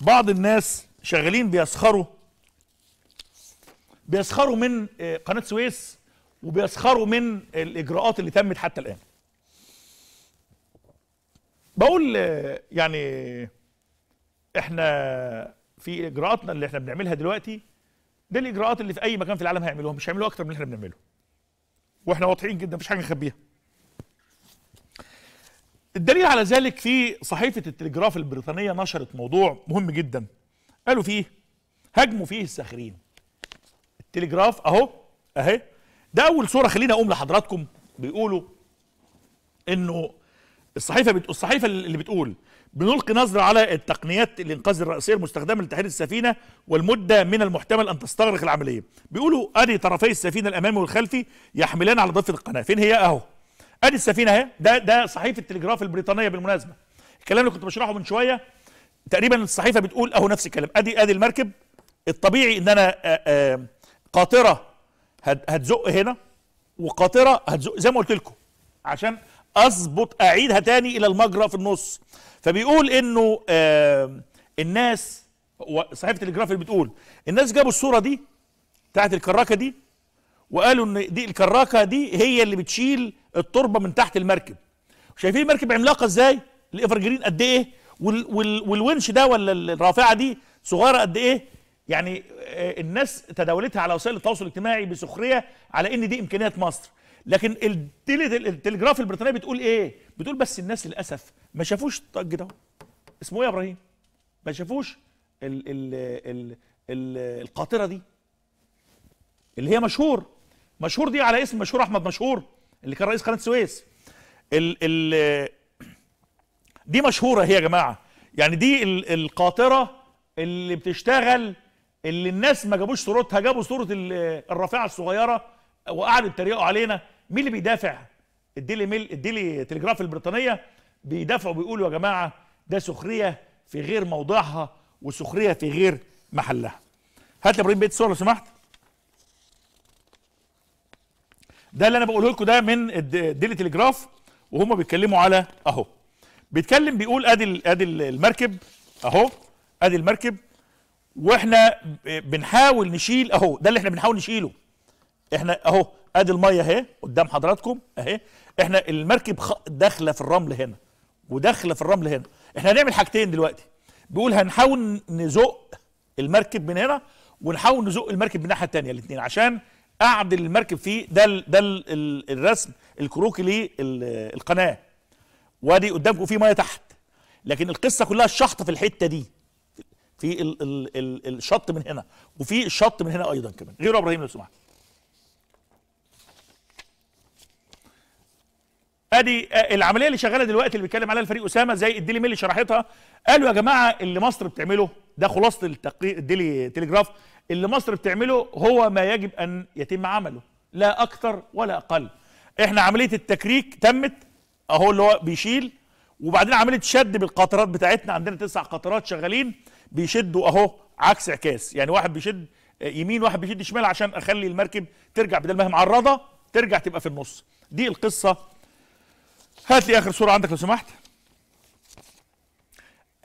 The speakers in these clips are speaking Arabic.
بعض الناس شغالين بيسخروا بيسخروا من آه، قناه سويس وبيسخروا من الاجراءات اللي تمت حتى الان بقول آه، يعني احنا في اجراءاتنا اللي احنا بنعملها دلوقتي ده الاجراءات اللي في اي مكان في العالم هيعملوها مش هيعملوها اكتر من اللي احنا بنعمله واحنا واضحين جدا مفيش حاجه نخبيها الدليل على ذلك في صحيفة التلجراف البريطانية نشرت موضوع مهم جدا قالوا فيه هاجموا فيه الساخرين التلجراف اهو اهي ده اول صورة خلينا اقوم لحضراتكم بيقولوا انه الصحيفة بتقول الصحيفة اللي بتقول بنلقي نظرة على التقنيات الإنقاذ الرئيسية المستخدمة لتحرير السفينة والمدة من المحتمل أن تستغرق العملية بيقولوا أدي طرفي السفينة الأمامي والخلفي يحملان على ضفة القناة فين هي أهو ادي السفينه اهي ده ده صحيفه التلجراف البريطانيه بالمناسبه الكلام اللي كنت بشرحه من شويه تقريبا الصحيفه بتقول اهو نفس الكلام ادي ادي المركب الطبيعي ان انا آآ آآ قاطره هتزق هنا وقاطره هتزق زي ما قلت لكم عشان اظبط اعيدها تاني الى المجرى في النص فبيقول انه الناس صحيفه الجراف اللي بتقول الناس جابوا الصوره دي بتاعت الكراكه دي وقالوا ان دي الكراكه دي هي اللي بتشيل التربه من تحت المركب شايفين المركب عملاقه ازاي الايفر جرين قد ايه وال وال والونش ده ولا الرافعه دي صغيره قد ايه يعني آه، الناس تداولتها على وسائل التواصل الاجتماعي بسخريه على ان دي امكانيات مصر لكن التلغراف البريطانيه بتقول ايه بتقول بس الناس للاسف ما شافوش الطج ده اسمه ايه يا ابراهيم ما شافوش ال ال ال ال القاطره دي اللي هي مشهور مشهور دي على اسم مشهور احمد مشهور اللي كان رئيس قناه السويس ال ال دي مشهوره هي يا جماعه يعني دي القاطره اللي بتشتغل اللي الناس ما جابوش صورتها جابوا صوره الرافعه الصغيره وقعدوا يتريقوا علينا مين اللي بيدافع الديلي ميل الديلي تلجراف البريطانيه بيدافعوا بيقولوا يا جماعه ده سخريه في غير موضعها وسخريه في غير محلها هات لي ابراهيم بيت الصوره لو سمحت ده اللي انا بقوله لكم ده من الديلي تلجراف وهم بيتكلموا على اهو بيتكلم بيقول ادي ادي المركب اهو ادي المركب واحنا بنحاول نشيل اهو ده اللي احنا بنحاول نشيله احنا اهو ادي الميه اهي قدام حضراتكم اهي احنا المركب داخله في الرمل هنا وداخله في الرمل هنا احنا هنعمل حاجتين دلوقتي بيقول هنحاول نزق المركب من هنا ونحاول نزق المركب من الناحيه الثانيه الاثنين عشان قعد المركب فيه ده ده الرسم الكروكي للقناه وادي قدامكم فيه ميه تحت لكن القصه كلها الشحط في الحته دي في ال ال ال الشط من هنا وفي الشط من هنا ايضا كمان غير ابراهيم لو سمحت ادي آه، العمليه اللي شغاله دلوقتي اللي بيتكلم عليها الفريق اسامه زي الديلي ميل اللي شرحتها قالوا يا جماعه اللي مصر بتعمله ده خلاصه الديلي تلجراف اللي مصر بتعمله هو ما يجب ان يتم عمله لا اكثر ولا اقل احنا عمليه التكريك تمت اهو اللي هو بيشيل وبعدين عمليه شد بالقطرات بتاعتنا عندنا تسع قطرات شغالين بيشدوا اهو عكس عكاس يعني واحد بيشد يمين واحد بيشد شمال عشان اخلي المركب ترجع بدل ما هي معرضه ترجع تبقى في النص دي القصه هات لي اخر صوره عندك لو سمحت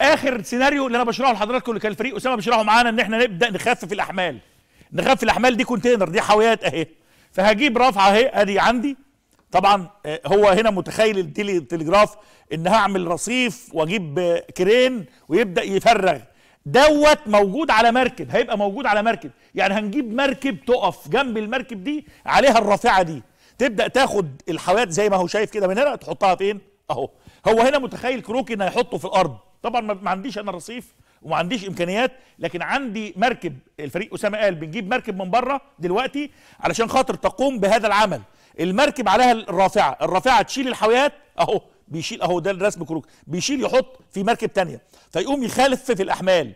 اخر سيناريو اللي انا بشرحه لحضراتكم اللي كان الفريق اسامه بيشرحه معانا ان احنا نبدا نخفف الاحمال نخفف الاحمال دي كونتينر دي حاويات اهي فهجيب رافعه اهي ادي عندي طبعا آه، هو هنا متخيل التلي التلجراف ان هعمل رصيف واجيب آه، كرين ويبدا يفرغ دوت موجود على مركب هيبقى موجود على مركب يعني هنجيب مركب تقف جنب المركب دي عليها الرافعه دي تبدا تاخد الحاويات زي ما هو شايف كده من هنا تحطها فين اهو هو هنا متخيل كروكي انه هيحطه في الارض طبعا ما عنديش انا الرصيف وما عنديش امكانيات لكن عندي مركب الفريق اسامه قال بنجيب مركب من بره دلوقتي علشان خاطر تقوم بهذا العمل المركب عليها الرافعه الرافعه تشيل الحاويات اهو بيشيل اهو ده الرسم كروك بيشيل يحط في مركب تانية فيقوم يخالف في الاحمال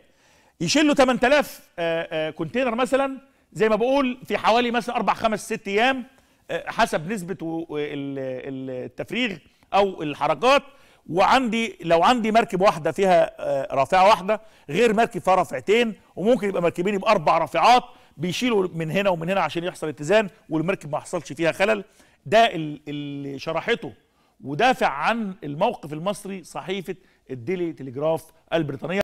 يشيل له 8000 كونتينر مثلا زي ما بقول في حوالي مثلا اربع خمس ست ايام آه، حسب نسبه التفريغ او الحركات وعندي لو عندي مركب واحده فيها آه، رافعه واحده غير مركب فيها رافعتين وممكن يبقى مركبين باربع رافعات بيشيلوا من هنا ومن هنا عشان يحصل اتزان والمركب ما حصلش فيها خلل ده اللي شرحته ودافع عن الموقف المصري صحيفه الديلي تليجراف البريطانيه